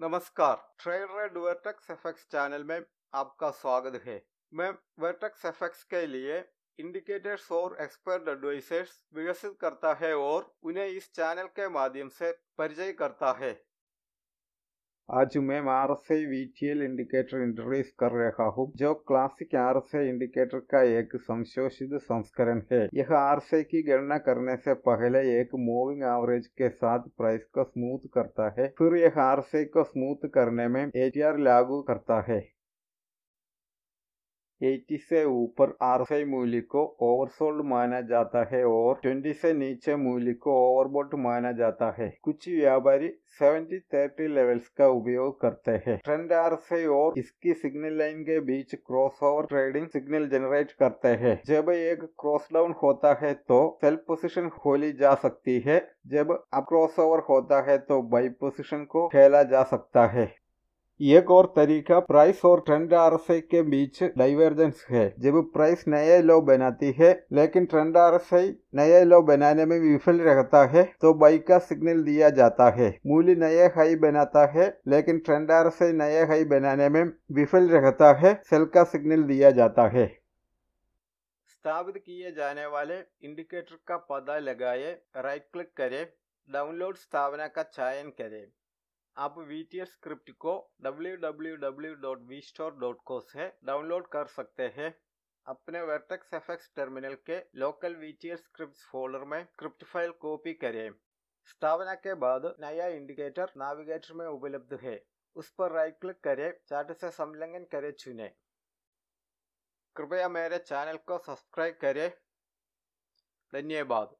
नमस्कार trade vertex FX channel में आपका स्वागत है मैं वर्टेक्स एफएक्स के लिए इंडिकेटर्स और एक्सपर्ट एडवाइसर्स विकसित करता है और उन्हें इस चैनल के माध्यम से परिचय करता है आज मैं R S I V T L indicator introduce कर रहा हूँ जो classic R S I indicator का एक संशोधित संस्करण है यह आर एस आई की गणना करने से पहले एक मूविंग एवरेज के साथ प्राइस को स्मूथ करता है फिर यह आर एस आई को स्मूथ करने में ए टी आर लागू करता है 80 से ऊपर आरएसआई मूल्य को ओवरसोल्ड माना जाता है और 20 से नीचे मूल्य को ओवरबोट माना जाता है कुछ व्यापारी 70 30 लेवल्स का उपयोग करते हैं ट्रेंड आरएसआई और इसकी सिग्नल लाइन के बीच क्रॉसओवर ट्रेडिंग सिग्नल जनरेट करते हैं जब एक क्रॉस डाउन होता है तो सेल पोजीशन खोली जा सकती है जब अप क्रॉस ओवर होता है तो बाई पोजीशन को खेला जा सकता है एक और तरीका प्राइस और ट्रेंड आर के बीच डाइवर्जेंस है जब प्राइस नया लो बनाती है लेकिन ट्रेंड आर नया लो बनाने में विफल रहता है तो बाई का सिग्नल दिया जाता है मूल्य नया हाई बनाता है लेकिन ट्रेंड आर नया हाई बनाने में विफल रहता है सेल का सिग्नल दिया जाता है स्थापित किए जाने वाले इंडिकेटर का पता लगाए राइट क्लिक करें डाउनलोड स्थापना का चयन करें आप वी स्क्रिप्ट को www.vstore.co से डाउनलोड कर सकते हैं अपने वर्टेक्स एफएक्स टर्मिनल के लोकल वी स्क्रिप्ट फोल्डर में स्क्रिप्ट फाइल कॉपी करें स्थापना के बाद नया इंडिकेटर नाविगेटर में उपलब्ध है उस पर राइट क्लिक करें चार्ट से संलग्न करें चुने कृपया मेरे चैनल को सब्सक्राइब करें धन्यवाद